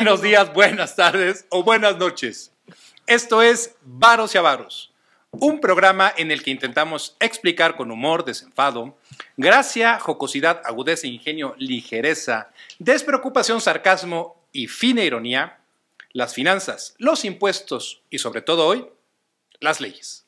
Buenos días, buenas tardes o buenas noches. Esto es Varos y Avaros, un programa en el que intentamos explicar con humor, desenfado, gracia, jocosidad, agudeza, ingenio, ligereza, despreocupación, sarcasmo y fina ironía, las finanzas, los impuestos y sobre todo hoy, las leyes.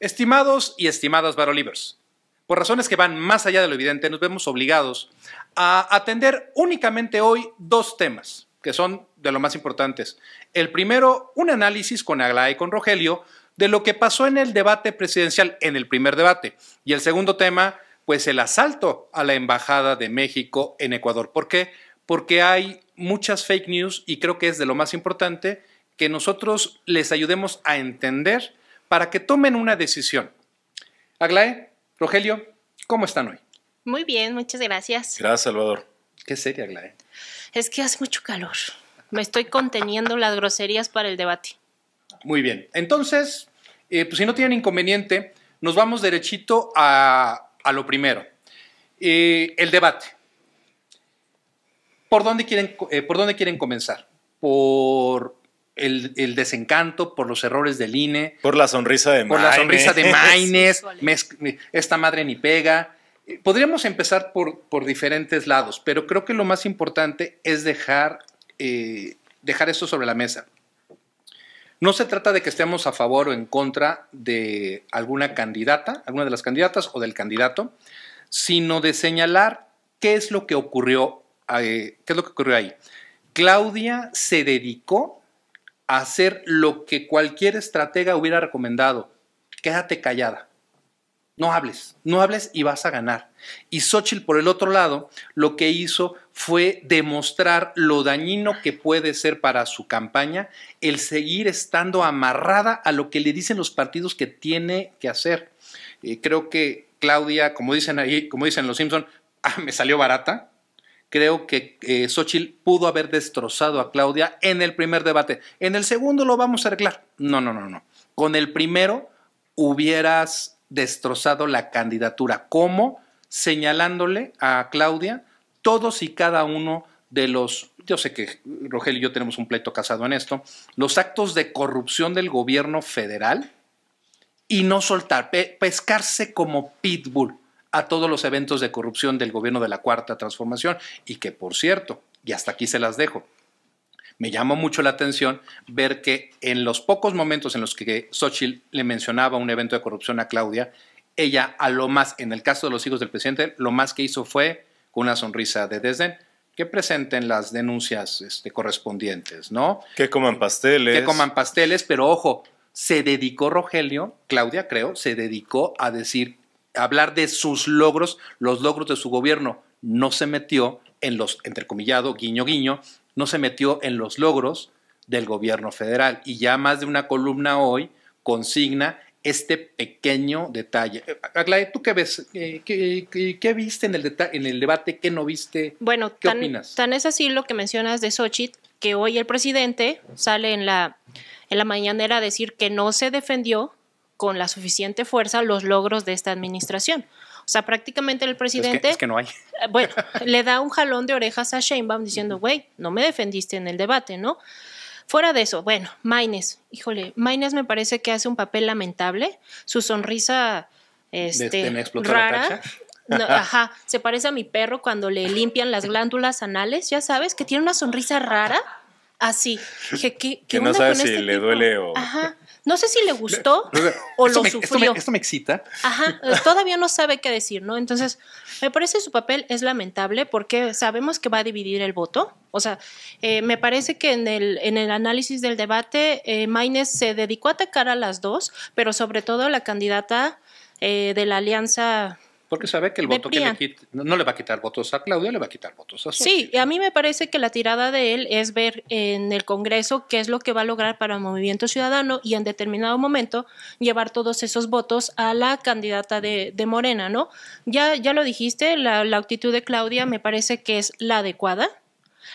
Estimados y estimadas Varolivers, por razones que van más allá de lo evidente, nos vemos obligados a atender únicamente hoy dos temas que son de lo más importantes. El primero, un análisis con Aglae y con Rogelio de lo que pasó en el debate presidencial, en el primer debate. Y el segundo tema, pues el asalto a la Embajada de México en Ecuador. ¿Por qué? Porque hay muchas fake news y creo que es de lo más importante que nosotros les ayudemos a entender para que tomen una decisión. Aglae, Rogelio, ¿cómo están hoy? Muy bien, muchas gracias. Gracias, Salvador. Qué seria, Aglaé es que hace mucho calor. Me estoy conteniendo las groserías para el debate. Muy bien. Entonces, eh, pues si no tienen inconveniente, nos vamos derechito a, lo primero. Eh, el debate. ¿Por dónde quieren, eh, ¿por dónde quieren comenzar? ¿Por el, desencanto, por los errores del INE? Por la sonrisa de Por la sonrisa de Maines. esta madre ni pega. Podríamos empezar por, diferentes lados, pero creo que lo más importante es dejar, eh, dejar esto sobre la mesa. No se trata de que estemos a favor o en contra de alguna candidata, alguna de las candidatas o del candidato, sino de señalar qué es lo que ocurrió, eh, qué es lo que ocurrió ahí. Claudia se dedicó a hacer lo que cualquier estratega hubiera recomendado. Quédate callada. No hables, no hables y vas a ganar. Y Xochitl, por el otro lado, lo que hizo fue demostrar lo dañino que puede ser para su campaña el seguir estando amarrada a lo que le dicen los partidos que tiene que hacer. Eh, creo que Claudia, como dicen ahí, como dicen los Simpson, ah, me salió barata. Creo que eh, Xochitl pudo haber destrozado a Claudia en el primer debate. En el segundo lo vamos a arreglar. No, no, no, no. Con el primero hubieras destrozado la candidatura. como Señalándole a Claudia todos y cada uno de los, yo sé que Rogelio y yo tenemos un pleito casado en esto, los actos de corrupción del gobierno federal y no soltar, pescarse como pitbull a todos los eventos de corrupción del gobierno de la Cuarta Transformación y que, por cierto, y hasta aquí se las dejo, me llamó mucho la atención ver que en los pocos momentos en los que Xochitl le mencionaba un evento de corrupción a Claudia, ella a lo más, en el caso de los hijos del presidente, lo más que hizo fue, con una sonrisa de desdén, que presenten las denuncias este, correspondientes, ¿no? Que coman pasteles. Que coman pasteles, pero ojo, se dedicó Rogelio, Claudia creo, se dedicó a decir, a hablar de sus logros, los logros de su gobierno. No se metió en los, entrecomillado, guiño, guiño, no se metió en los logros del gobierno federal. Y ya más de una columna hoy consigna este pequeño detalle. Eh, Aglae, ¿tú qué ves? Eh, ¿Qué, viste en el, en el debate? ¿Qué no viste? Bueno, ¿qué tan, Tan es así lo que mencionas de Xochitl, que hoy el presidente sale en la, en la mañanera a decir que no se defendió con la suficiente fuerza los logros de esta administración. O sea, prácticamente el presidente... Es que, no hay. Eh, bueno, le da un jalón de orejas a Sheinbaum diciendo, güey, no me defendiste en el debate, ¿no? Fuera de eso, bueno, Maines, híjole, Maines me parece que hace un papel lamentable, su sonrisa este, rara. ajá, se parece a mi perro cuando le limpian las glándulas anales, ya sabes, que tiene una sonrisa rara, así. que no sabes si este le duele o... Ajá. No sé si le gustó o lo sufrió. Esto me, excita. Ajá, eh, todavía no sabe qué decir, ¿no? Entonces, me parece su papel es lamentable porque sabemos que va a dividir el voto. O sea, eh, me parece que en el, en el análisis del debate, eh, se dedicó a atacar a las dos, pero sobre todo a la candidata eh, de la alianza porque sabe que el voto que le quita, no le va a quitar votos a Claudia, le va a quitar votos a Sí, a mí me parece que la tirada de él es ver en el Congreso qué es lo que va a lograr para el Movimiento Ciudadano y en determinado momento llevar todos esos votos a la candidata de, de Morena, ¿no? Ya, ya lo dijiste, la, la actitud de Claudia me parece que es la adecuada,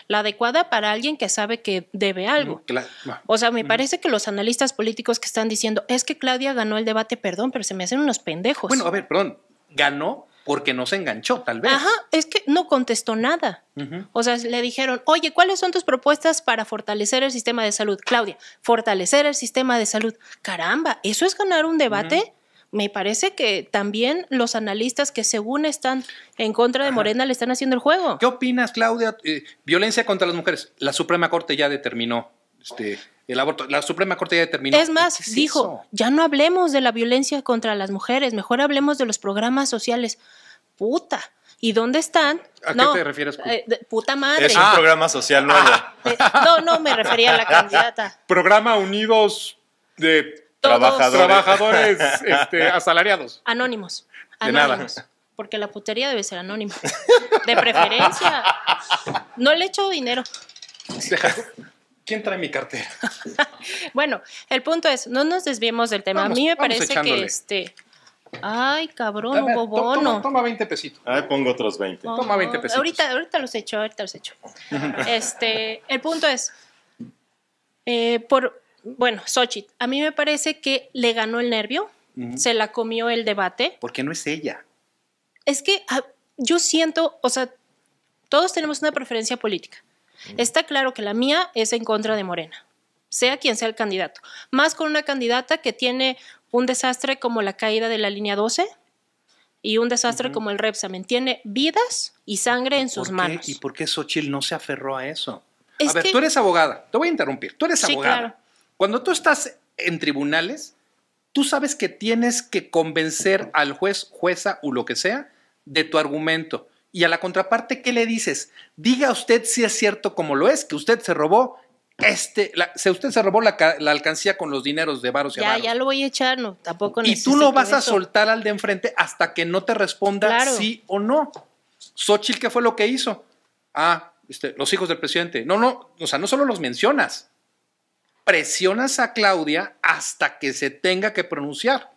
la adecuada para alguien que sabe que debe algo. Mm, o sea, me mm. parece que los analistas políticos que están diciendo es que Claudia ganó el debate, perdón, pero se me hacen unos pendejos. Bueno, a ver, perdón, ganó porque no se enganchó, tal vez. Ajá, es que no contestó nada. O sea, le dijeron, oye, ¿cuáles son tus propuestas para fortalecer el sistema de salud? Claudia, fortalecer el sistema de salud. Caramba, ¿eso es ganar un debate? Me parece que también los analistas que según están en contra de Morena le están haciendo el juego. ¿Qué opinas, Claudia? Eh, violencia contra las mujeres. La Suprema Corte ya determinó este, el aborto. La Suprema Corte ya determinó. Es más, dijo, ya no hablemos de la violencia contra las mujeres, mejor hablemos de los programas sociales. Puta. ¿Y dónde están? ¿A qué te refieres? Eh, puta, madre. Es un programa social nuevo. Ah, eh, no, no me refería a la candidata. Programa Unidos de trabajadores, este, asalariados. Anónimos. De nada. Porque la putería debe ser anónima. De preferencia. No le echo dinero. ¿Quién trae mi cartera? bueno, el punto es, no nos desviemos del tema. a mí me parece que este... Ay, cabrón, un bobono. Toma, 20 pesitos. ver, pongo otros 20. toma 20 pesitos. Ahorita, ahorita los echo, ahorita los echo. este, el punto es, eh, por, bueno, sochi a mí me parece que le ganó el nervio, se la comió el debate. ¿Por qué no es ella. Es que ah, yo siento, o sea, todos tenemos una preferencia política. Mm. Está claro que la mía es en contra de Morena, sea quien sea el candidato. Más con una candidata que tiene un desastre como la caída de la línea 12 y un desastre como el Repsamen. Tiene vidas y sangre en sus manos. ¿Y por qué Xochitl no se aferró a eso? a ver, tú eres abogada. Te voy a interrumpir. Tú eres abogada. Claro. Cuando tú estás en tribunales, tú sabes que tienes que convencer al juez, jueza o lo que sea de tu argumento. Y a la contraparte, ¿qué le dices? Diga usted si es cierto como lo es, que usted se robó este, la, usted se robó la, alcancía con los dineros de varos y Ya, ya lo voy a echar, no, tampoco Y tú no vas a soltar al de enfrente hasta que no te responda sí o no. Xochitl, ¿qué fue lo que hizo? Ah, este, los hijos del presidente. No, no, o sea, no solo los mencionas, presionas a Claudia hasta que se tenga que pronunciar,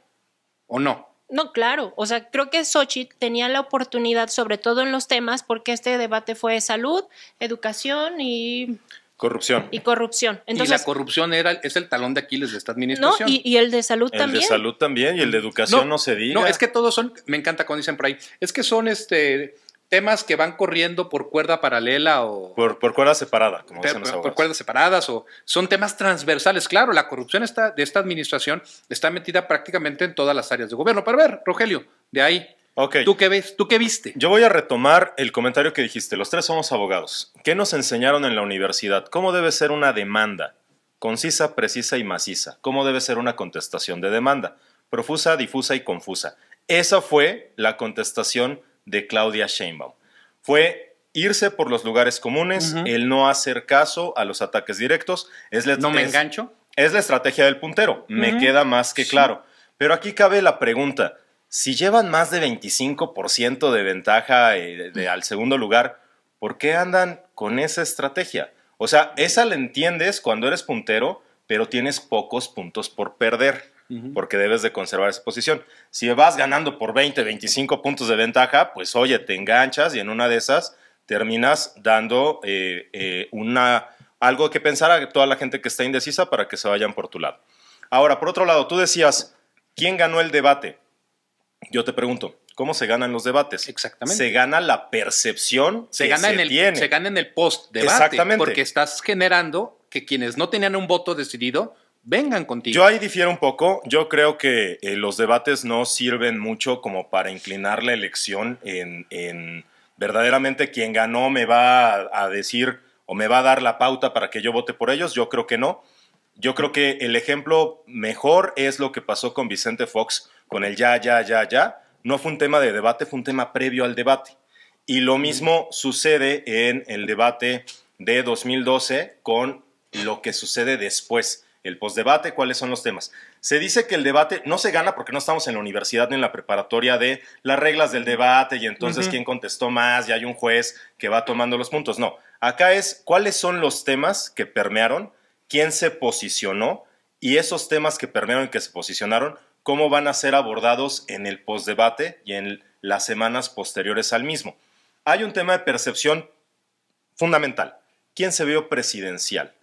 ¿o no? No, claro. O sea, creo que Sochi tenía la oportunidad, sobre todo en los temas, porque este debate fue salud, educación y. Corrupción. Y corrupción. y la corrupción era, es el talón de Aquiles de esta administración. No, y, el de salud también. El de salud también y el de educación no, no, se diga. No, es que todos son, me encanta cuando dicen por ahí, es que son este temas que van corriendo por cuerda paralela o... Por, cuerda separada, como Por cuerdas separadas o son temas transversales. Claro, la corrupción está, de esta administración está metida prácticamente en todas las áreas de gobierno. Para ver, Rogelio, de ahí, Ok, ¿tú qué ves? ¿Tú qué viste? Yo voy a retomar el comentario que dijiste. Los tres somos abogados. ¿Qué nos enseñaron en la universidad? ¿Cómo debe ser una demanda? Concisa, precisa y maciza. ¿Cómo debe ser una contestación de demanda? Profusa, difusa y confusa. Esa fue la contestación de Claudia Sheinbaum. Fue irse por los lugares comunes, el no hacer caso a los ataques directos. Es la, no me engancho. Es la estrategia del puntero, me queda más que claro. Pero aquí cabe la pregunta, si llevan más de 25% de ventaja eh, al segundo lugar, ¿por qué andan con esa estrategia? O sea, esa la entiendes cuando eres puntero, pero tienes pocos puntos por perder porque debes de conservar esa posición. Si vas ganando por 20, 25 puntos de ventaja, pues oye, te enganchas y en una de esas terminas dando eh, eh, una, algo que pensar a toda la gente que está indecisa para que se vayan por tu lado. Ahora, por otro lado, tú decías, ¿quién ganó el debate? Yo te pregunto, ¿cómo se ganan los debates? Exactamente. Se gana la percepción se gana en el, Se gana en el post-debate. Exactamente. Porque estás generando que quienes no tenían un voto decidido vengan contigo. Yo ahí difiero un poco. Yo creo que eh, los debates no sirven mucho como para inclinar la elección en, verdaderamente quien ganó me va a, decir o me va a dar la pauta para que yo vote por ellos. Yo creo que no. Yo creo que el ejemplo mejor es lo que pasó con Vicente Fox, con el ya, ya, ya, ya. No fue un tema de debate, fue un tema previo al debate. Y lo mismo sucede en el debate de 2012 con lo que sucede después el postdebate, cuáles son los temas. Se dice que el debate no se gana porque no estamos en la universidad ni en la preparatoria de las reglas del debate y entonces quién contestó más y hay un juez que va tomando los puntos. No, acá es cuáles son los temas que permearon, quién se posicionó y esos temas que permearon y que se posicionaron, cómo van a ser abordados en el postdebate y en las semanas posteriores al mismo. Hay un tema de percepción fundamental. ¿Quién se vio presidencial?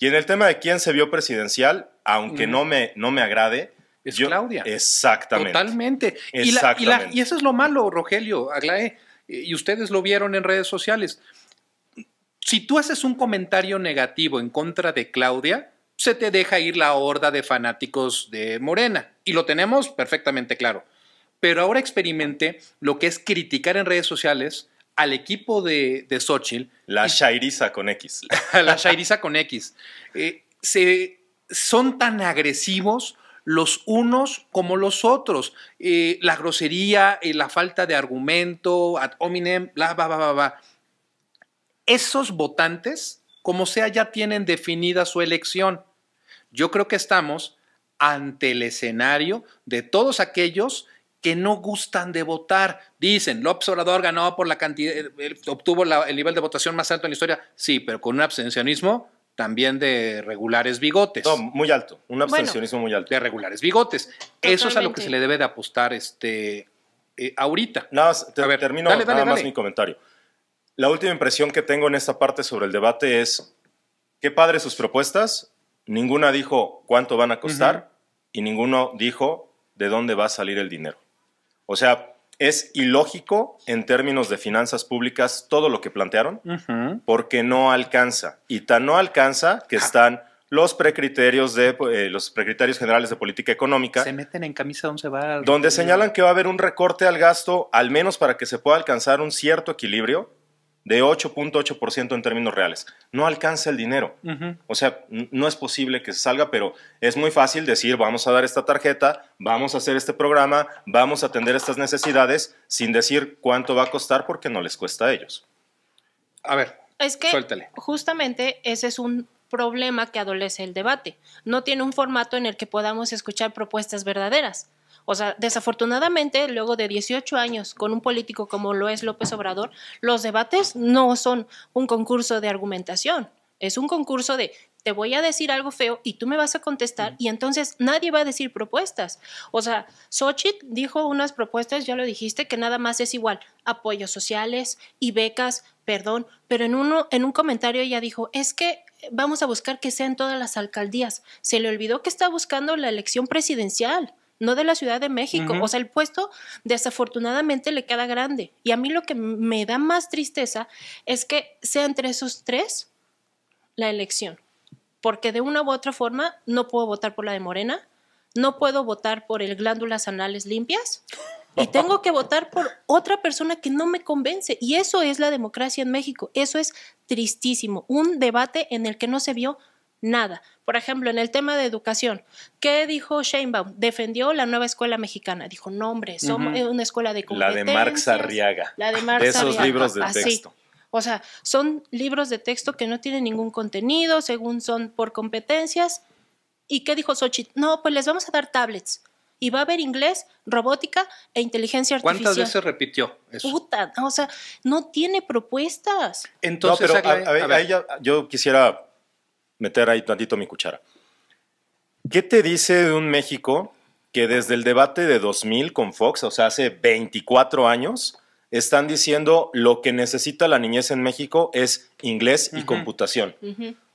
Y en el tema de quién se vio presidencial, aunque no, me, no me agrade, es Claudia. Exactamente. Totalmente. Y, eso es lo malo, Rogelio, Aglaé, y ustedes lo vieron en redes sociales. Si tú haces un comentario negativo en contra de Claudia, se te deja ir la horda de fanáticos de Morena. Y lo tenemos perfectamente claro. Pero ahora experimente lo que es criticar en redes sociales al equipo de, de La Shairiza con X. la Shairiza con X. se, son tan agresivos los unos como los otros. Eh, la grosería, eh, la falta de argumento, ad hominem, bla, bla, bla, bla, bla. Esos votantes, como sea, ya tienen definida su elección. Yo creo que estamos ante el escenario de todos aquellos que no gustan de votar. Dicen, López Obrador ganó por la cantidad, eh, obtuvo el nivel de votación más alto en la historia. Sí, pero con un abstencionismo también de regulares bigotes. No, muy alto, un abstencionismo muy alto. De regulares bigotes. Eso es a lo que se le debe de apostar este, eh, ahorita. Nada más, termino nada más mi comentario. La última impresión que tengo en esta parte sobre el debate es, qué padre sus propuestas, ninguna dijo cuánto van a costar y ninguno dijo de dónde va a salir el dinero. O sea, es ilógico en términos de finanzas públicas todo lo que plantearon, porque no alcanza. Y tan no alcanza que ah. están los precriterios de eh, los precriterios generales de política económica. Se meten en camisa donde se va. Donde señalan que va a haber un recorte al gasto, al menos para que se pueda alcanzar un cierto equilibrio, de 8.8% en términos reales. No alcanza el dinero. O sea, no es posible que se salga, pero es muy fácil decir, vamos a dar esta tarjeta, vamos a hacer este programa, vamos a atender estas necesidades, sin decir cuánto va a costar porque no les cuesta a ellos. A ver, es que justamente ese es un problema que adolece el debate. No tiene un formato en el que podamos escuchar propuestas verdaderas. O sea, desafortunadamente, luego de 18 años con un político como lo es López Obrador, los debates no son un concurso de argumentación, es un concurso de te voy a decir algo feo y tú me vas a contestar y entonces nadie va a decir propuestas. O sea, Xochitl dijo unas propuestas, ya lo dijiste, que nada más es igual, apoyos sociales y becas, perdón, pero en, uno, en un comentario ella dijo, es que vamos a buscar que sean todas las alcaldías. Se le olvidó que está buscando la elección presidencial no de la Ciudad de México. O sea, el puesto desafortunadamente le queda grande. Y a mí lo que me da más tristeza es que sea entre esos tres la elección. Porque de una u otra forma no puedo votar por la de Morena, no puedo votar por el glándulas anales limpias y tengo que votar por otra persona que no me convence. Y eso es la democracia en México. Eso es tristísimo. Un debate en el que no se vio Nada. Por ejemplo, en el tema de educación, ¿qué dijo Sheinbaum? Defendió la nueva escuela mexicana. Dijo, no hombre, somos eh, una escuela de competencias. La de Marx Arriaga. La de Marx Arriaga. esos libros de texto. O sea, son libros de texto que no tienen ningún contenido, según son por competencias. ¿Y qué dijo Xochitl? No, pues les vamos a dar tablets. Y va a haber inglés, robótica e inteligencia artificial. ¿Cuántas veces repitió eso? Puta, o sea, no tiene propuestas. Entonces, A ella, yo quisiera meter ahí tantito mi cuchara. ¿Qué te dice de un México que desde el debate de 2000 con Fox, o sea, hace 24 años, están diciendo lo que necesita la niñez en México es inglés y computación?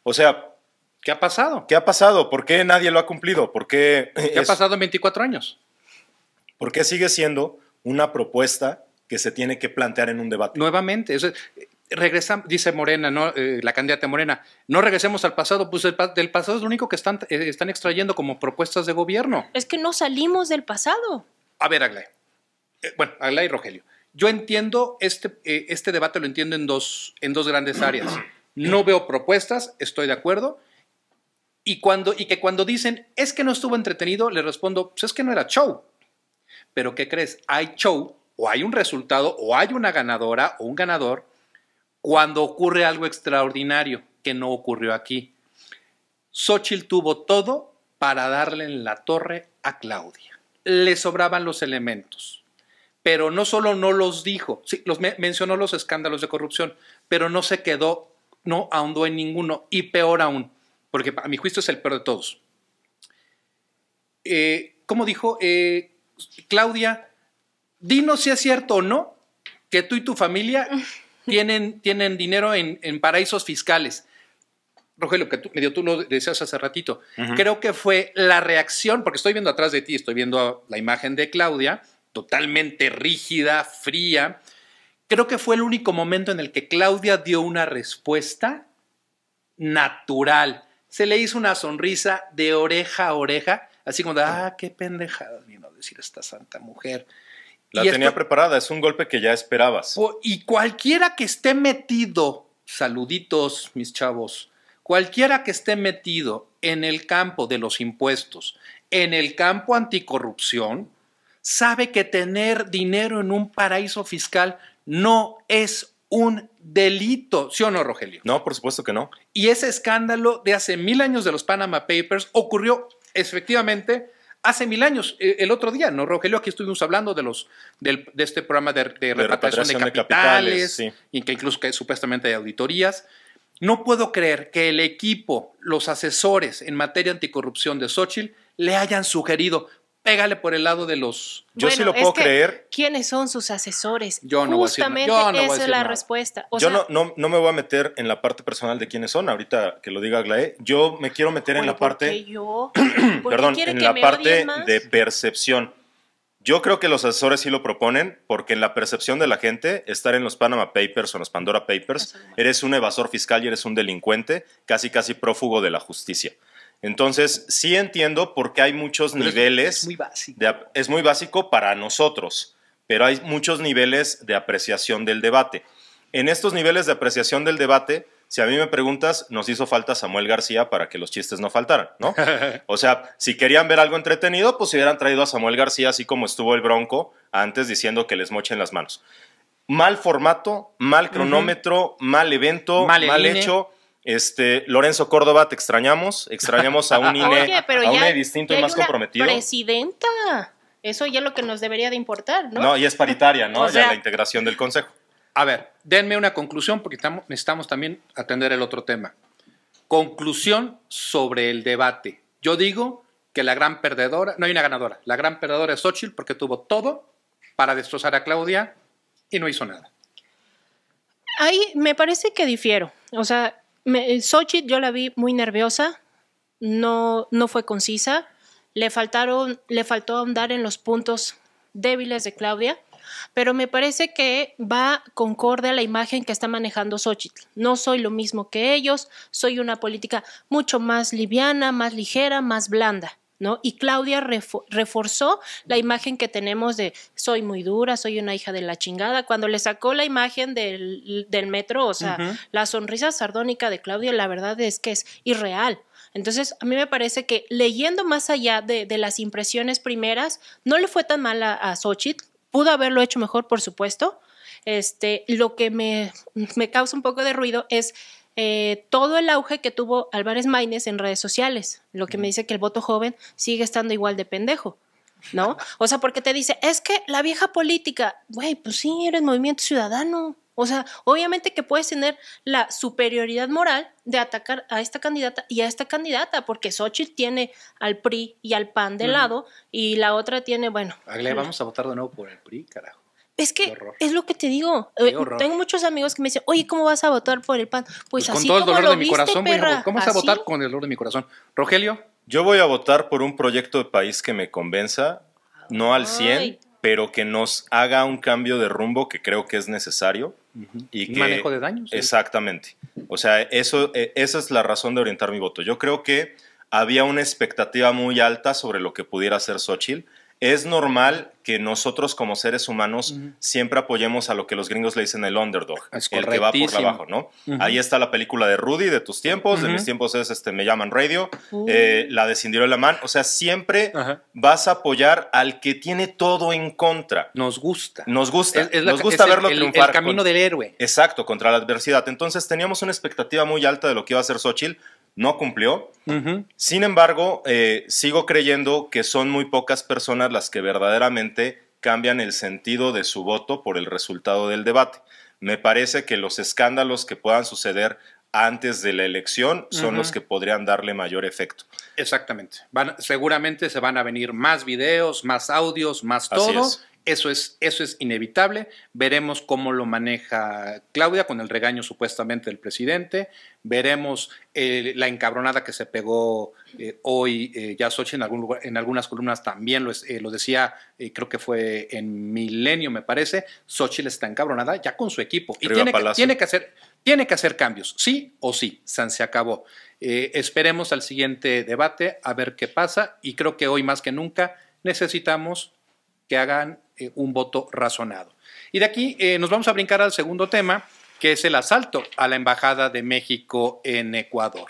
O sea, ¿qué ha pasado? ¿Qué ha pasado? ¿Por qué nadie lo ha cumplido? ¿Por qué, ha pasado en 24 años? ¿Por qué sigue siendo una propuesta que se tiene que plantear en un debate? Nuevamente, o sea, regresa, dice Morena, ¿no? Eh, la candidata Morena, no regresemos al pasado, pues del pasado es lo único que están, eh, están extrayendo como propuestas de gobierno. Es que no salimos del pasado. A ver, Aglay. Eh, bueno, Aglay y Rogelio. Yo entiendo, este, este debate lo entiendo en dos, en dos grandes áreas. No veo propuestas, estoy de acuerdo. Y, cuando, y que cuando dicen, es que no estuvo entretenido, le respondo, pues es que no era show. Pero ¿qué crees? Hay show, o hay un resultado, o hay una ganadora o un ganador cuando ocurre algo extraordinario que no ocurrió aquí. Xochitl tuvo todo para darle en la torre a Claudia. Le sobraban los elementos, pero no solo no los dijo, los mencionó los escándalos de corrupción, pero no se quedó, no ahondó en ninguno, y peor aún, porque a mi juicio es el peor de todos. Eh, ¿Cómo como dijo eh, Claudia, dinos si es cierto o no que tú y tu familia tienen, tienen dinero en, paraísos fiscales. Rogelio, que tú, medio tú lo decías hace ratito, creo que fue la reacción, porque estoy viendo atrás de ti, estoy viendo la imagen de Claudia, totalmente rígida, fría. Creo que fue el único momento en el que Claudia dio una respuesta natural. Se le hizo una sonrisa de oreja a oreja, así como de, ah, qué pendejada vino a decir esta santa mujer. La tenía preparada, es un golpe que ya esperabas. Y cualquiera que esté metido, saluditos mis chavos, cualquiera que esté metido en el campo de los impuestos, en el campo anticorrupción, sabe que tener dinero en un paraíso fiscal no es un delito, ¿sí o no, Rogelio? No, por supuesto que no. Y ese escándalo de hace mil años de los Panama Papers ocurrió efectivamente hace mil años, eh, el otro día, ¿no, Rogelio? Aquí estuvimos hablando de los del, de este programa de, de, de repatriación, de capitales, y que incluso que supuestamente hay auditorías. No puedo creer que el equipo, los asesores en materia anticorrupción de Xochitl, le hayan sugerido, pégale por el lado de los. Yo sí lo puedo creer. ¿Quiénes son sus asesores? Yo no Justamente voy esa es la respuesta. yo no, no, me voy a meter en la parte personal de quiénes son, ahorita que lo diga Glaé, Yo me quiero meter en la parte. perdón, en la parte de percepción. Yo creo que los asesores sí lo proponen porque en la percepción de la gente, estar en los Panama Papers o los Pandora Papers, eres un evasor fiscal y eres un delincuente, casi casi prófugo de la justicia. Entonces, sí entiendo porque hay muchos niveles. Es muy básico. es muy básico para nosotros, pero hay muchos niveles de apreciación del debate. En estos niveles de apreciación del debate, si a mí me preguntas, nos hizo falta Samuel García para que los chistes no faltaran, ¿no? O sea, si querían ver algo entretenido, pues hubieran traído a Samuel García, así como estuvo el Bronco antes diciendo que les mochen las manos. Mal formato, mal cronómetro, mal evento, mal hecho. Este, Lorenzo Córdoba, te extrañamos. Extrañamos a un INE, a un distinto y más comprometido. Presidenta. Eso ya es lo que nos debería de importar, ¿no? y es paritaria, ¿no? ya la integración del Consejo. A ver, denme una conclusión porque estamos, necesitamos también atender el otro tema. Conclusión sobre el debate. Yo digo que la gran perdedora, no hay una ganadora, la gran perdedora es Ochil porque tuvo todo para destrozar a Claudia y no hizo nada. Ahí me parece que difiero. O sea, me, eh, yo la vi muy nerviosa, no, no fue concisa, le, faltaron, le faltó ahondar en los puntos débiles de Claudia, pero me parece que va concorde a la imagen que está manejando Xochitl. No soy lo mismo que ellos, soy una política mucho más liviana, más ligera, más blanda. Y Claudia reforzó la imagen que tenemos de soy muy dura, soy una hija de la chingada. Cuando le sacó la imagen del, del metro, o sea, la sonrisa sardónica de Claudia, la verdad es que es irreal. Entonces, a mí me parece que leyendo más allá de, de las impresiones primeras, no le fue tan mal a, Sochit, Pudo haberlo hecho mejor, por supuesto. Este, lo que me, me causa un poco de ruido es eh, todo el auge que tuvo Álvarez Maínez en redes sociales, lo que me dice que el voto joven sigue estando igual de pendejo. ¿No? O sea, porque te dice, es que la vieja política, güey, pues sí, eres movimiento ciudadano. O sea, obviamente que puedes tener la superioridad moral de atacar a esta candidata y a esta candidata, porque Xochitl tiene al PRI y al PAN de lado y la otra tiene, bueno. vamos a votar de nuevo por el PRI, carajo. Es que es lo que te digo. Eh, tengo muchos amigos que me dicen, oye, ¿cómo vas a votar por el PAN? Pues, pues así con todo el dolor de mi corazón, perra, ¿cómo vas a votar con el dolor de mi corazón? Rogelio. Yo voy a votar por un proyecto de país que me convenza, no al 100, pero que nos haga un cambio de rumbo que creo que es necesario. y manejo de daños. Exactamente. O sea, eso, e, esa es la razón de orientar mi voto. Yo creo que había una expectativa muy alta sobre lo que pudiera hacer Xochitl es normal que nosotros como seres humanos siempre apoyemos a lo que los gringos le dicen el underdog, el que va por abajo, ¿no? Ahí está la película de Rudy, de tus tiempos, de mis tiempos es este, Me llaman Radio, eh, la de Cinderella Man, o sea, siempre vas a apoyar al que tiene todo en contra. Nos gusta. Nos gusta, nos gusta verlo triunfar. El camino del héroe. Exacto, contra la adversidad. Entonces teníamos una expectativa muy alta de lo que iba a hacer Xochitl, no cumplió. Sin embargo, eh, sigo creyendo que son muy pocas personas las que verdaderamente cambian el sentido de su voto por el resultado del debate. Me parece que los escándalos que puedan suceder antes de la elección son los que podrían darle mayor efecto. Exactamente. seguramente se van a venir más videos, más audios, más todo. Eso es, eso es inevitable. Veremos cómo lo maneja Claudia con el regaño supuestamente del presidente. Veremos eh, la encabronada que se pegó eh, hoy eh, ya Sochi en, en algunas columnas también lo, decía, creo que fue en Milenio, me parece. Xochitl está encabronada ya con su equipo. Y tiene que, tiene que, hacer, tiene que hacer cambios, sí o sí. San se acabó. esperemos al siguiente debate a ver qué pasa. Y creo que hoy más que nunca necesitamos que hagan eh, un voto razonado. Y de aquí eh, nos vamos a brincar al segundo tema, que es el asalto a la Embajada de México en Ecuador.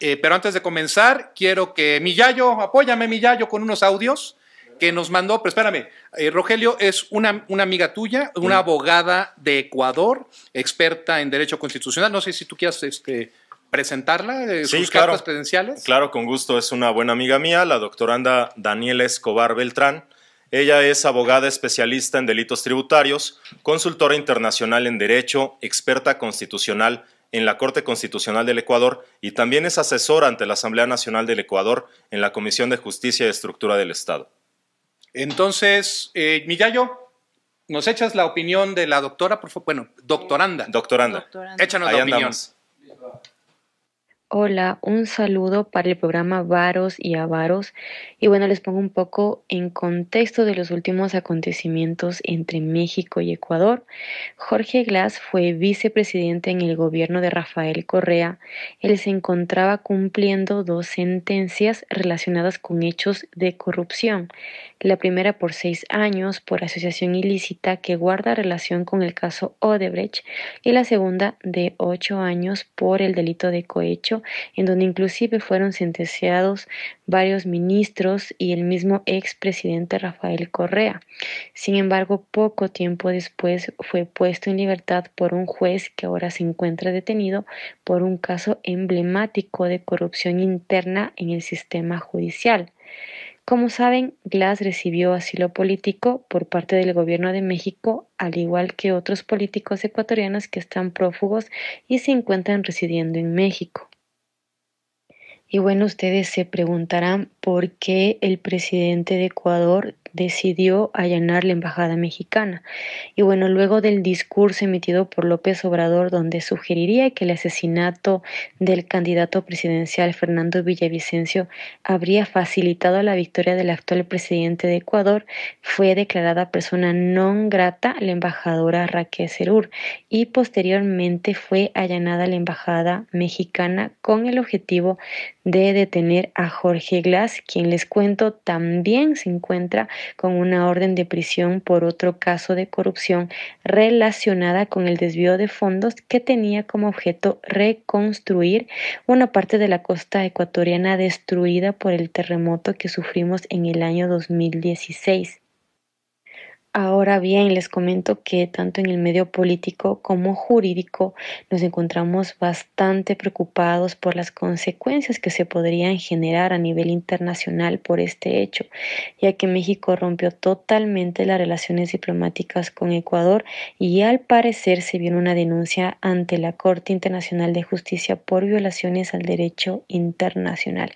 Eh, pero antes de comenzar, quiero que Millayo, apóyame Millayo con unos audios que nos mandó, pero espérame, Rogelio es una, amiga tuya, una abogada de Ecuador, experta en derecho constitucional, no sé si tú quieras este, presentarla, sus claro, cartas credenciales. Claro, con gusto, es una buena amiga mía, la doctoranda Daniela Escobar Beltrán, ella es abogada especialista en delitos tributarios, consultora internacional en Derecho, experta constitucional en la Corte Constitucional del Ecuador y también es asesora ante la Asamblea Nacional del Ecuador en la Comisión de Justicia y Estructura del Estado. Entonces, eh, ¿nos echas la opinión de la doctora? Por Bueno, doctoranda. Doctoranda. Échanos la opinión. Hola, un saludo para el programa Varos y Avaros. Y bueno, les pongo un poco en contexto de los últimos acontecimientos entre México y Ecuador. Jorge Glass fue vicepresidente en el gobierno de Rafael Correa. Él se encontraba cumpliendo dos sentencias relacionadas con hechos de corrupción. La primera por seis años por asociación ilícita que guarda relación con el caso Odebrecht y la segunda de ocho años por el delito de cohecho en donde inclusive fueron sentenciados varios ministros y el mismo expresidente Rafael Correa. Sin embargo, poco tiempo después fue puesto en libertad por un juez que ahora se encuentra detenido por un caso emblemático de corrupción interna en el sistema judicial. Como saben, Glass recibió asilo político por parte del gobierno de México, al igual que otros políticos ecuatorianos que están prófugos y se encuentran residiendo en México. Y bueno, ustedes se preguntarán porque el presidente de Ecuador decidió allanar la embajada mexicana. Y bueno, luego del discurso emitido por López Obrador, donde sugeriría que el asesinato del candidato presidencial Fernando Villavicencio habría facilitado la victoria del actual presidente de Ecuador, fue declarada persona non grata la embajadora Raquel Cerur y posteriormente fue allanada la embajada mexicana con el objetivo de detener a Jorge Glass quien les cuento también se encuentra con una orden de prisión por otro caso de corrupción relacionada con el desvío de fondos que tenía como objeto reconstruir una parte de la costa ecuatoriana destruida por el terremoto que sufrimos en el año 2016. Ahora bien, les comento que tanto en el medio político como jurídico nos encontramos bastante preocupados por las consecuencias que se podrían generar a nivel internacional por este hecho, ya que México rompió totalmente las relaciones diplomáticas con Ecuador y al parecer se viene una denuncia ante la Corte Internacional de Justicia por violaciones al derecho internacional.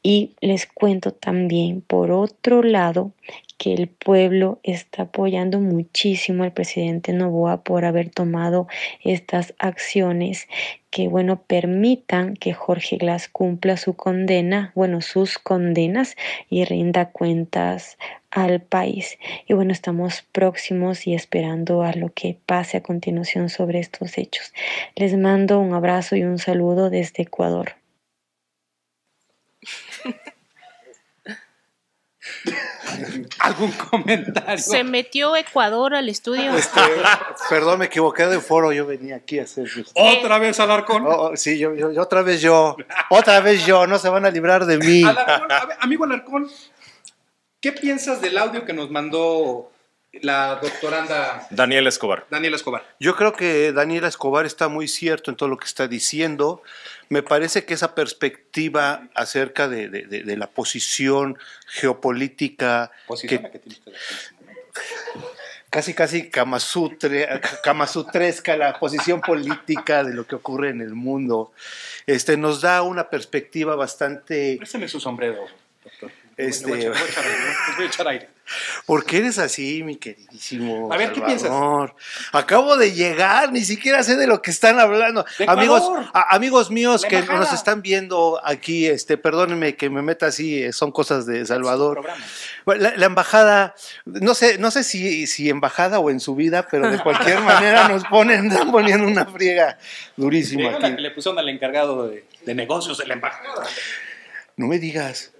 Y les cuento también, por otro lado, que el pueblo está apoyando muchísimo al presidente Novoa por haber tomado estas acciones que, bueno, permitan que Jorge Glass cumpla su condena, bueno, sus condenas y rinda cuentas al país. Y bueno, estamos próximos y esperando a lo que pase a continuación sobre estos hechos. Les mando un abrazo y un saludo desde Ecuador. ¿Algún comentario? Se metió Ecuador al estudio. Este, perdón, me equivoqué de foro, yo venía aquí a hacer... ¿Otra vez Alarcón oh, oh, sí, otra vez yo, otra vez yo, no se van a librar de mí. amigo Alarcón, ¿qué piensas del audio que nos mandó la doctoranda Daniel Escobar. Daniel Escobar. Yo creo que Daniel Escobar está muy cierto en todo lo que está diciendo. Me parece que esa perspectiva acerca de, la posición geopolítica... Posición que, que tiene usted casi casi camasutresca la posición política de lo que ocurre en el mundo, este, nos da una perspectiva bastante... Préstame su sombrero, doctor. Este... Voy a, echar aire, ¿Por qué eres así, mi queridísimo? A ver, ¿qué piensas? Acabo de llegar, ni siquiera sé de lo que están hablando. Amigos, amigos míos que nos están viendo aquí, este, perdónenme que me meta así, eh, son cosas de Salvador. La, embajada, no sé, no sé si, embajada o en su vida, pero de cualquier manera nos ponen, poniendo una friega durísima. Aquí. le pusieron al encargado de, de negocios de la embajada. No me digas.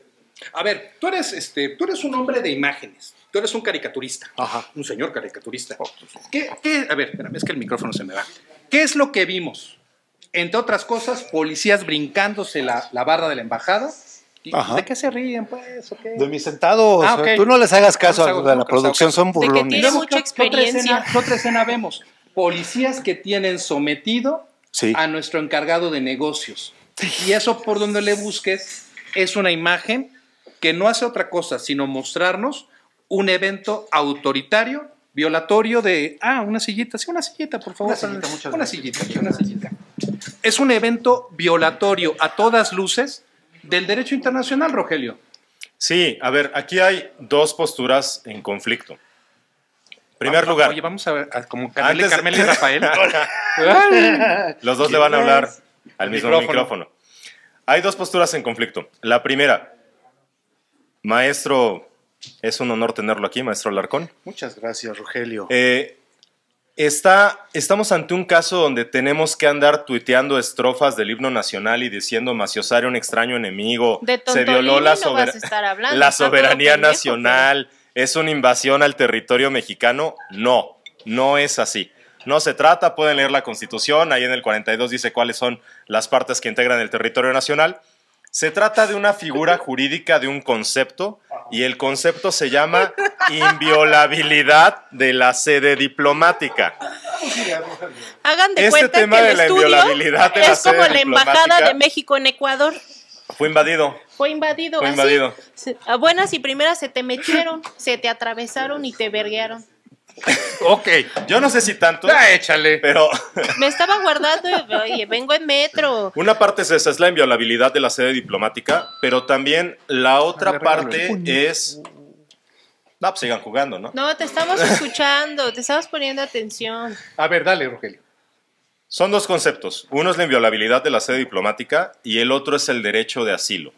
A ver, tú eres, este, tú eres un hombre de imágenes. Tú eres un caricaturista. Un señor caricaturista. Oh, pues ¿Qué, A ver, espérame, es que el micrófono se me va. ¿Qué es lo que vimos? Entre otras cosas, policías brincándose la, la barra de la embajada. ¿De qué se ríen, pues? De mi sentado ah, Tú no les hagas caso a la producción, son burlones. De mucha experiencia. otra escena vemos? Policías que tienen sometido a nuestro encargado de negocios. Y eso por donde le busques es una imagen que no hace otra cosa sino mostrarnos un evento autoritario, violatorio de, ah, una sillita, sí, una sillita, por favor. Una sillita, una sillita, Es un evento violatorio a todas luces del derecho internacional, Rogelio. Sí, a ver, aquí hay dos posturas en conflicto. primer lugar. Oye, vamos a ver, como y Rafael. Los dos le van a hablar al mismo micrófono. Hay dos posturas en conflicto. La primera, Maestro, es un honor tenerlo aquí, maestro Larcón. Muchas gracias, Rogelio. Eh, está, estamos ante un caso donde tenemos que andar tuiteando estrofas del himno nacional y diciendo Maciosario, un extraño enemigo, se violó la, la soberanía nacional, es una invasión al territorio mexicano. No, no es así. No se trata, pueden leer la constitución, ahí en el 42 dice cuáles son las partes que integran el territorio nacional. Se trata de una figura jurídica de un concepto y el concepto se llama inviolabilidad de la sede diplomática. Hagan de este cuenta que es como la embajada de México en Ecuador. Fue invadido. Fue invadido. invadido. a buenas y primeras se te metieron, se te atravesaron y te verguearon. ok, yo no sé si tanto. Ya, échale. Pero. Me estaba guardando y vengo en metro. Una parte es esa, es la inviolabilidad de la sede diplomática, pero también la otra parte es. No, pues sigan jugando, ¿no? No, te estamos escuchando, te estamos poniendo atención. A ver, dale, Rogelio. Son dos conceptos. Uno es la inviolabilidad de la sede diplomática y el otro es el derecho de asilo.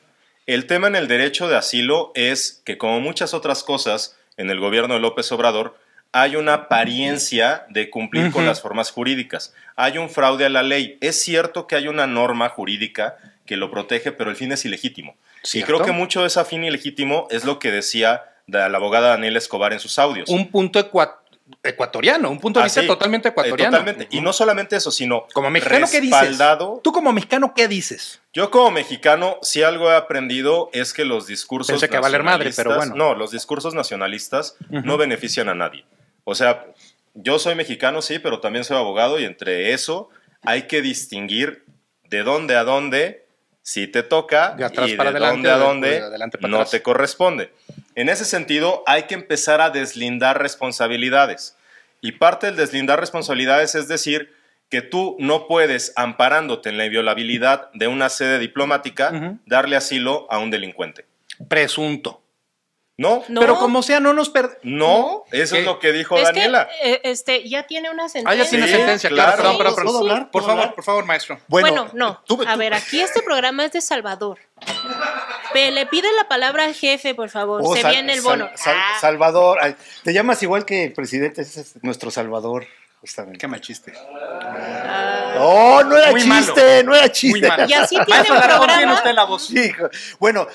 El tema en el derecho de asilo es que, como muchas otras cosas en el gobierno de López Obrador, hay una apariencia de cumplir con las formas jurídicas. Hay un fraude a la ley. Es cierto que hay una norma jurídica que lo protege, pero el fin es ilegítimo. Y creo que mucho de ese fin ilegítimo es lo que decía la abogada Daniela Escobar en sus audios. Un punto ecuatoriano un punto de ah, totalmente eh, ecuatoriano. Totalmente. Y no solamente eso, sino como mexicano qué Tú como mexicano qué dices? Yo como mexicano si algo he aprendido es que los discursos Pensé pero bueno. No, los discursos nacionalistas no benefician a nadie. O sea, yo soy mexicano, sí, pero también soy abogado y entre eso hay que distinguir de dónde a dónde si te toca y de dónde a pues, dónde no te corresponde. En ese sentido, hay que empezar a deslindar responsabilidades. Y parte del deslindar responsabilidades es decir que tú no puedes, amparándote en la inviolabilidad de una sede diplomática, darle asilo a un delincuente. Presunto. No, pero como sea, no nos perdemos. No, eso es lo que dijo Daniela. Eh, este, ya tiene una sentencia. Ah, ya tiene una sentencia, claro. perdón, Por favor, por favor, maestro. Bueno, no. A ver, aquí este programa es de Salvador. le pide la palabra al jefe, por favor. Oh, Se viene el bono. Ah. Salvador. te llamas igual que el presidente, ese es nuestro Salvador. Qué mal chiste. Ah. No, era chiste, no era chiste. Y así tiene programa. la voz. Bueno,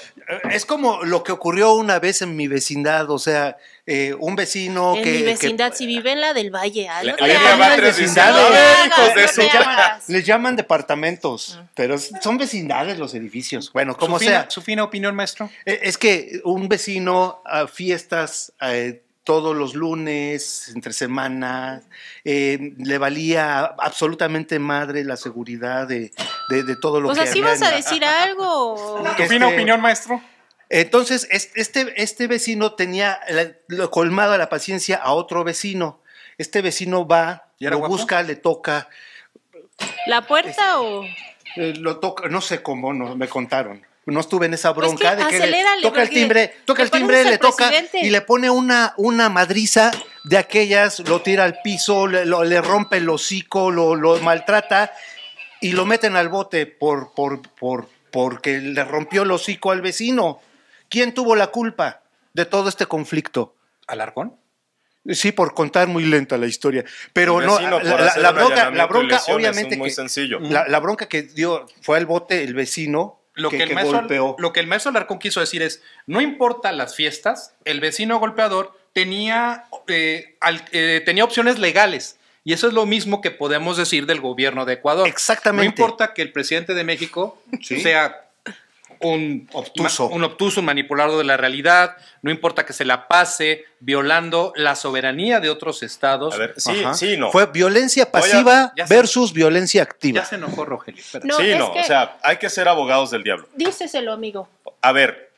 es como lo que ocurrió una vez en mi vecindad, o sea, eh, un vecino que. En mi vecindad, si vive en la del Valle. algo ¿ah? vecindad. les, llaman, departamentos, ah. pero son vecindades los edificios. Bueno, como sea. ¿Su fina opinión, maestro? E, es que un vecino a fiestas eh, todos los lunes, entre semanas. Eh, le valía absolutamente madre la seguridad de, de, de todo lo pues así vas a decir algo. ¿Tu este, opinión, maestro? Entonces, este, este vecino tenía colmado la paciencia a otro vecino. Este vecino va, lo busca, le toca. ¿La puerta este, o...? Eh, lo toca, no sé cómo, no, me contaron no estuve en esa pues bronca de que toca el timbre, toca el timbre, le toca y le pone una, una madriza de aquellas, lo tira al piso, le, rompe el hocico, lo, maltrata y lo meten al bote por, por, por, porque le rompió el hocico al vecino. ¿Quién tuvo la culpa de todo este conflicto? ¿Al Arcon? Sí, por contar muy lenta la historia. Pero no, la, bronca, obviamente. La, la bronca que dio fue al bote el vecino lo que, el maestro Lo que el quiso decir es, no importa las fiestas, el vecino golpeador tenía, eh, eh, tenía opciones legales. Y eso es lo mismo que podemos decir del gobierno de Ecuador. Exactamente. No importa que el presidente de México sea un obtuso. un obtuso, manipulado de la realidad, no importa que se la pase violando la soberanía de otros estados. A ver, sí, sí, no. Fue violencia pasiva versus violencia activa. Ya se enojó Rogelio. sí, no, o sea, hay que ser abogados del diablo. Díceselo, amigo. A ver,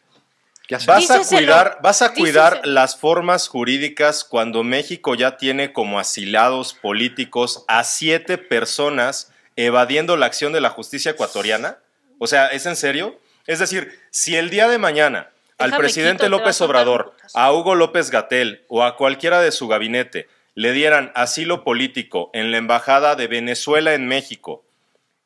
vas a cuidar, vas a cuidar las formas jurídicas cuando México ya tiene como asilados políticos a siete personas evadiendo la acción de la justicia ecuatoriana. O sea, ¿es en serio? Es decir, si el día de mañana al presidente López Obrador, a, Hugo López Gatel o a cualquiera de su gabinete le dieran asilo político en la Embajada de Venezuela en México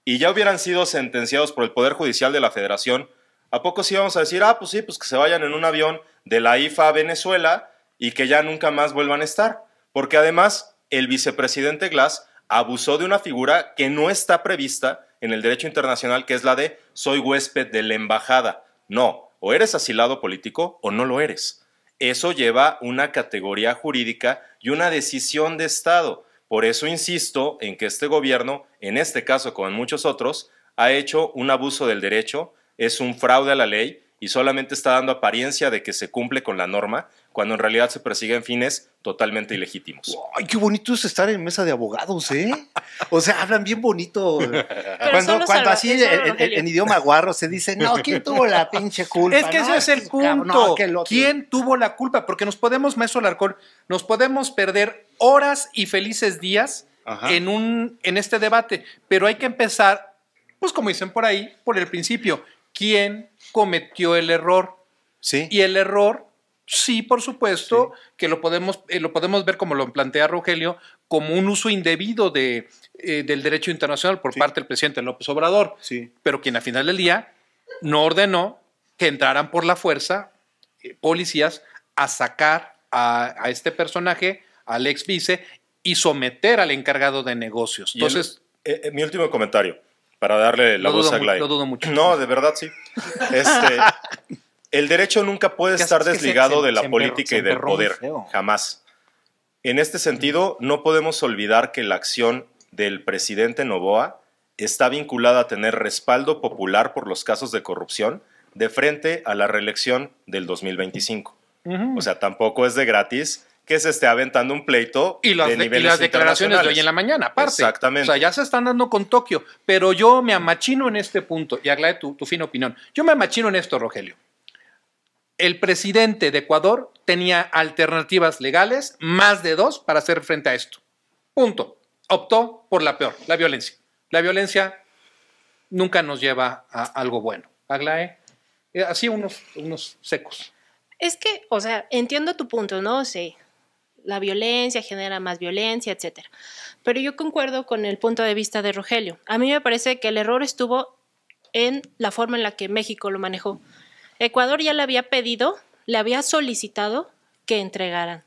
y ya hubieran sido sentenciados por el Poder Judicial de la Federación, ¿a poco sí vamos a decir, ah, pues sí, pues que se vayan en un avión de la IFA a Venezuela y que ya nunca más vuelvan a estar? Porque además, el vicepresidente Glass abusó de una figura que no está prevista en el derecho internacional, que es la de soy huésped de la embajada. No, o eres asilado político o no lo eres. Eso lleva una categoría jurídica y una decisión de Estado. Por eso insisto en que este gobierno, en este caso como en muchos otros, ha hecho un abuso del derecho, es un fraude a la ley y solamente está dando apariencia de que se cumple con la norma, cuando en realidad se persiguen fines totalmente ilegítimos. ¡Ay, qué bonito es estar en mesa de abogados, eh! O sea, hablan bien bonito. cuando, así en, idioma guarro se dice, no, ¿quién tuvo la pinche culpa? Es que ese es el punto. ¿Quién tuvo la culpa? Porque nos podemos, maestro Larcón, nos podemos perder horas y felices días en, un, en este debate, pero hay que empezar, pues como dicen por ahí, por el principio. ¿Quién cometió el error? Sí. Y el error Sí, por supuesto, que lo podemos, eh, lo podemos ver como lo plantea Rogelio, como un uso indebido de, eh, del derecho internacional por parte del presidente López Obrador, sí. pero quien al final del día no ordenó que entraran por la fuerza eh, policías a sacar a, este personaje, al ex vice, y someter al encargado de negocios. Entonces, mi último comentario, para darle la voz a Glay. mucho. No, de verdad sí. Este, El derecho nunca puede estar desligado de la política y del poder, jamás. En este sentido, no podemos olvidar que la acción del presidente Novoa está vinculada a tener respaldo popular por los casos de corrupción de frente a la reelección del 2025. O sea, tampoco es de gratis que se esté aventando un pleito y las, las declaraciones de hoy en la mañana, aparte. Exactamente. O sea, ya se están dando con Tokio, pero yo me amachino en este punto, y aclaré tu, tu fina opinión. Yo me amachino en esto, Rogelio el presidente de Ecuador tenía alternativas legales, más de dos, para hacer frente a esto. Punto. Optó por la peor, la violencia. La violencia nunca nos lleva a algo bueno. Aglae, eh, así unos, unos secos. Es que, o sea, entiendo tu punto, ¿no? Sí, la violencia genera más violencia, etcétera. Pero yo concuerdo con el punto de vista de Rogelio. A mí me parece que el error estuvo en la forma en la que México lo manejó. Ecuador ya le había pedido, le había solicitado que entregaran.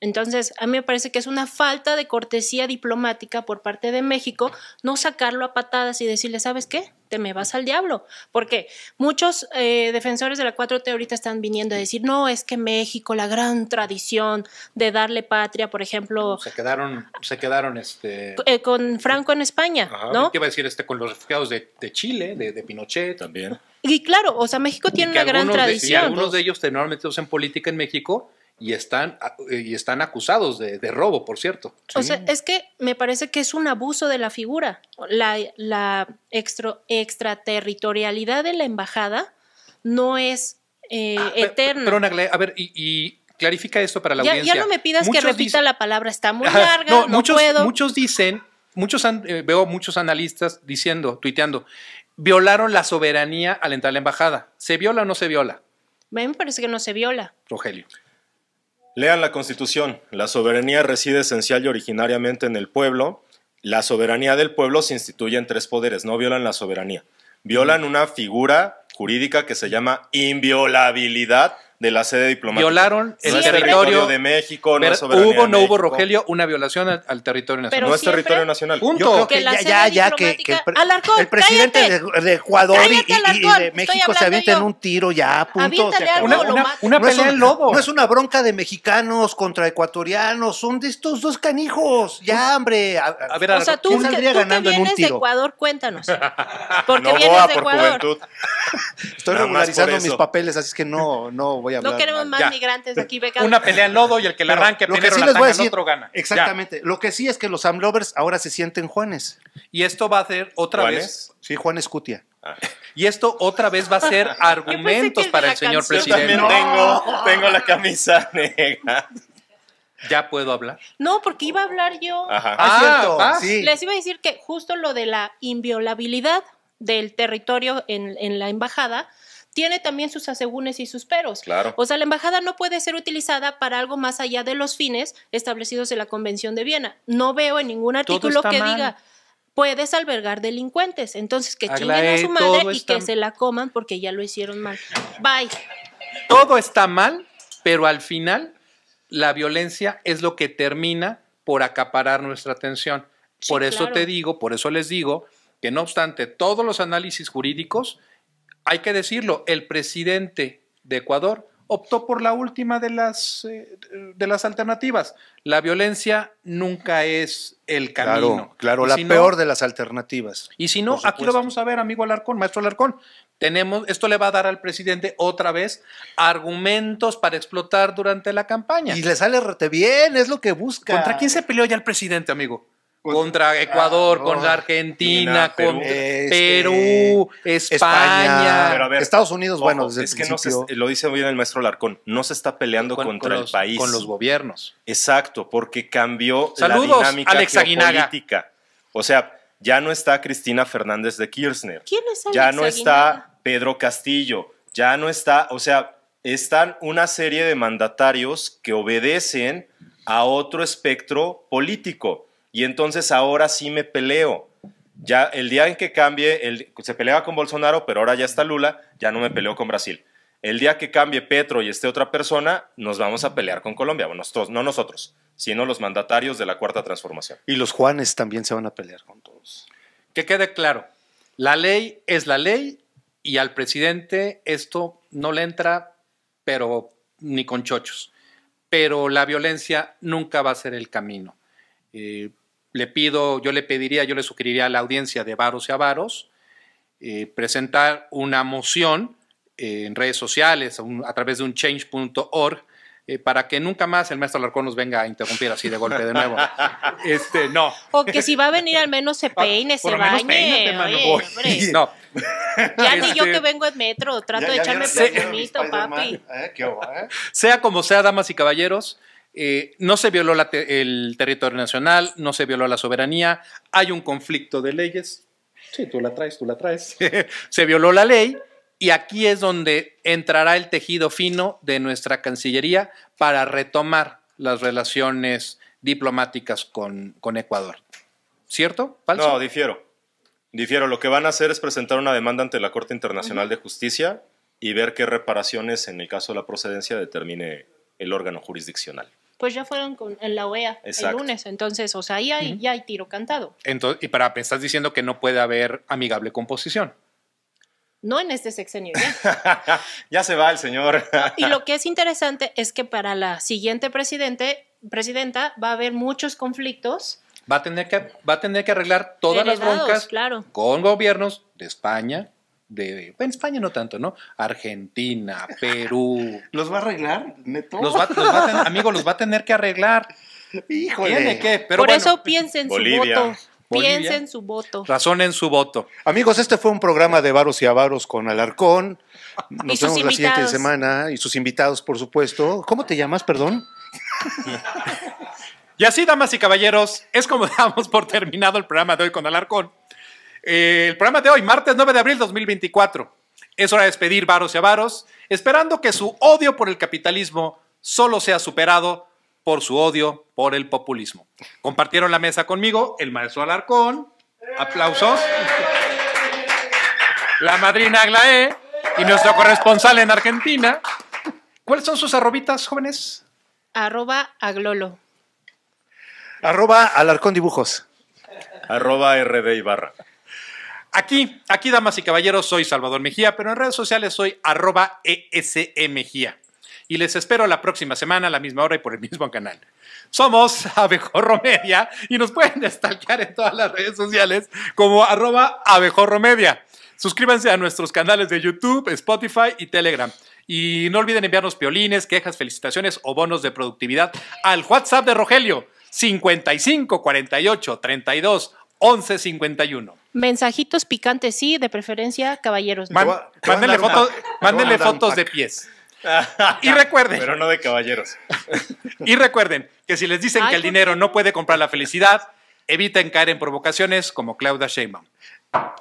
Entonces, a mí me parece que es una falta de cortesía diplomática por parte de México no sacarlo a patadas y decirle, ¿sabes qué? Te me vas al diablo. Porque muchos eh, defensores de la 4T ahorita están viniendo a decir, no, es que México, la gran tradición de darle patria, por ejemplo. Se quedaron, se quedaron este. Eh, con Franco en España, Ajá, ¿no? iba a decir este, con los refugiados de, Chile, de, de Pinochet. También. Y claro, o sea, México tiene una gran tradición. algunos de ellos metidos en política en México y están, y están acusados de, robo, por cierto. O sea, es que me parece que es un abuso de la figura. La, la extraterritorialidad de la embajada no es eh, ah, eterna. Pero, a ver, y, clarifica esto para la audiencia. Ya no me pidas que repita la palabra, está muy larga, no, muchos, Muchos dicen, muchos eh, veo muchos analistas diciendo, tuiteando, violaron la soberanía al entrar a la embajada. ¿Se viola o no se viola? A me parece que no se viola. Rogelio. Lean la Constitución. La soberanía reside esencial y originariamente en el pueblo. La soberanía del pueblo se instituye en tres poderes, no violan la soberanía. Violan una figura jurídica que se llama inviolabilidad de la sede diplomática. Violaron el territorio, de México, no es Hubo, no hubo, Rogelio, una violación al, territorio nacional. no es territorio nacional. Punto. Yo creo que, ya, ya, que, el, presidente de, Ecuador y, de México se avienten en un tiro ya, punto. una, una, no pelea lobo. No es una bronca de mexicanos contra ecuatorianos, son de estos dos canijos. Ya, hombre. A, a ver, tú, saldría ganando que de Ecuador, cuéntanos. Porque ah, de Estoy regularizando mis papeles, así que no, no voy no queremos más migrantes aquí Una pelea en lodo y el que le arranque lo la otro gana. Exactamente. Lo que sí es que los Amlovers ahora se sienten Juanes. Y esto va a ser otra vez. Sí, juan Cutia. Ah. Y esto otra vez va a ser argumentos para el señor presidente. Yo también tengo, la camisa negra. ¿Ya puedo hablar? No, porque iba a hablar yo. Ah, sí. Les iba a decir que justo lo de la inviolabilidad del territorio en, en la embajada, tiene también sus asegúnes y sus peros. Claro. O sea, la embajada no puede ser utilizada para algo más allá de los fines establecidos en la Convención de Viena. No veo en ningún artículo que diga puedes albergar delincuentes. Entonces, que chinguen a su madre y que se la coman porque ya lo hicieron mal. Bye. Todo está mal, pero al final la violencia es lo que termina por acaparar nuestra atención. por eso te digo, por eso les digo, que no obstante todos los análisis jurídicos, hay que decirlo, el presidente de Ecuador optó por la última de las, eh, de las alternativas. La violencia nunca es el camino. Claro, la peor de las alternativas. Y si no, aquí lo vamos a ver, amigo Alarcón, maestro Alarcón. Tenemos, esto le va a dar al presidente otra vez argumentos para explotar durante la campaña. Y le sale rete bien, es lo que busca. ¿Contra quién se peleó ya el presidente, amigo? Pues, contra Ecuador, contra Argentina, con Perú, España, Estados Unidos, bueno, desde es que no lo dice bien el maestro Larcón, no se está peleando contra el país, con los gobiernos. Exacto, porque cambió la dinámica política. O sea, ya no está Cristina Fernández de Kirchner. ¿Quién es Alex ya no está Pedro Castillo, ya no está, o sea, están una serie de mandatarios que obedecen a otro espectro político y entonces ahora sí me peleo. Ya el día en que cambie, se peleaba con Bolsonaro, pero ahora ya está Lula, ya no me peleo con Brasil. El día que cambie Petro y esté otra persona, nos vamos a pelear con Colombia. Bueno, nosotros, no nosotros, sino los mandatarios de la Cuarta Transformación. Y los Juanes también se van a pelear con todos. Que quede claro, la ley es la ley y al presidente esto no le entra, pero ni con chochos. Pero la violencia nunca va a ser el camino. Eh, le pido, yo le pediría, yo le sugeriría a la audiencia de Varos y Avaros eh, presentar una moción eh, en redes sociales, a través de un change.org, eh, para que nunca más el maestro Alarcón nos venga a interrumpir así de golpe de nuevo. este, no. O que si va a venir al menos se ah, peine, se bañe. no. Ya ni yo este, que vengo en metro, trato de echarme perfumito, papi. sea como sea, damas y caballeros, eh, no se violó el territorio nacional, no se violó la soberanía, hay un conflicto de leyes. Sí, tú la traes, tú la traes. se violó la ley y aquí es donde entrará el tejido fino de nuestra Cancillería para retomar las relaciones diplomáticas con, Ecuador. ¿Cierto? No, difiero. Lo que van a hacer es presentar una demanda ante la Corte Internacional de Justicia y ver qué reparaciones en el caso de la procedencia determine el órgano jurisdiccional pues ya fueron con, en la OEA el lunes. Entonces, o sea, ahí ya hay tiro cantado. Entonces, y para, estás diciendo que no puede haber amigable composición. No en este sexenio ya. ya se va el señor. y lo que es interesante es que para la siguiente presidente, presidenta va a haber muchos conflictos. Va a tener que, va a tener que arreglar todas las broncas con gobiernos de España, de España no tanto, ¿no? Argentina, Perú. ¿Los va a arreglar, Neto? Los va, amigo, los va a tener que arreglar. Híjole. pero Por eso piensen en su voto. Piensen su voto. en su voto. Amigos, este fue un programa de Varos y Avaros con Alarcón. Nos vemos la siguiente semana y sus invitados, por supuesto. ¿Cómo te llamas, perdón? y así, damas y caballeros, es como damos por terminado el programa de hoy con Alarcón. Eh, el programa de hoy, martes 9 de abril 2024. Es hora de despedir varos y avaros, esperando que su odio por el capitalismo solo sea superado por su odio por el populismo. Compartieron la mesa conmigo el maestro Alarcón. Aplausos. La madrina Aglaé e y nuestro corresponsal en Argentina. ¿Cuáles son sus arrobitas, jóvenes? Arroba aglolo. Arroba alarcón dibujos. Arroba rd barra Aquí, aquí, damas y caballeros, soy Salvador Mejía, pero en redes sociales soy arroba e Y les espero la próxima semana a la misma hora y por el mismo canal. Somos Abejorro y nos pueden destacar en todas las redes sociales como arroba Suscríbanse a nuestros canales de YouTube, Spotify y Telegram. Y no olviden enviarnos piolines, quejas, felicitaciones o bonos de productividad al WhatsApp de Rogelio 55 32 1151. Mensajitos picantes, sí, de preferencia, caballeros. mándenle fotos, de pies. y recuerden. Pero no de caballeros. y recuerden que si les dicen que el dinero no puede comprar la felicidad, eviten caer en provocaciones como Claudia Sheinbaum.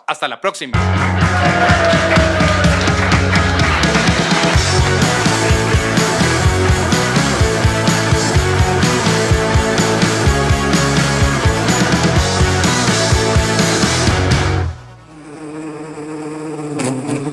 Hasta la próxima.